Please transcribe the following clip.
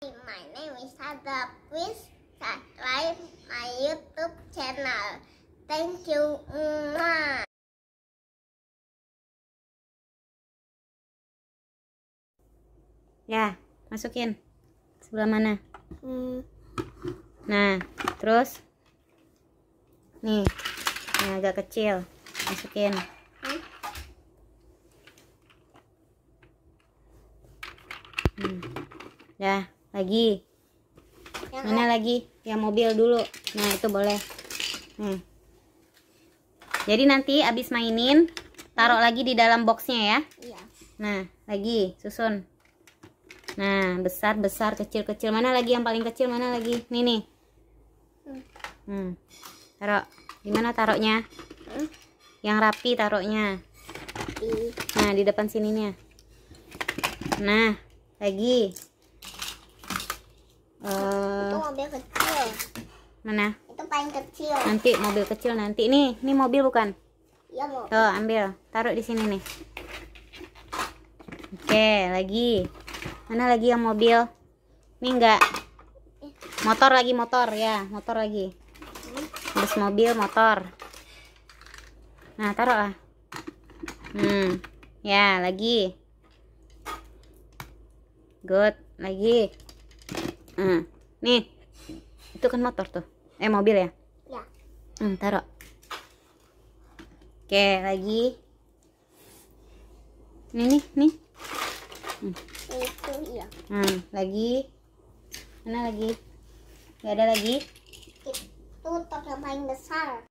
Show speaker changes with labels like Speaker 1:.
Speaker 1: My name is Sada Please subscribe my YouTube channel. Thank you. Ya, masukin sebelah mana? Hmm. Nah, terus nih ini agak kecil masukin. Hmm. Ya lagi yang mana ada. lagi yang mobil dulu nah itu boleh hmm. jadi nanti abis mainin taruh hmm. lagi di dalam boxnya ya iya. nah lagi susun nah besar besar kecil kecil mana lagi yang paling kecil mana lagi nih nih hmm. hmm. taruh gimana taruhnya hmm? yang rapi taruhnya nah di depan sininya nah lagi mobil kecil. Mana? Itu paling kecil. Nanti mobil kecil nanti. Nih, ini mobil bukan? Iya, mau Tuh, ambil. Taruh di sini nih. Oke, lagi. Mana lagi yang mobil? Ini enggak. Motor lagi motor ya, motor lagi. Terus mobil, motor. Nah, taruh lah. Hmm. Ya, lagi. Good, lagi. Hmm. Nih, itu kan motor tuh eh mobil ya ya hmm, taruh oke lagi ini nih nih hmm. hmm, lagi mana lagi nggak ada lagi itu tong yang paling besar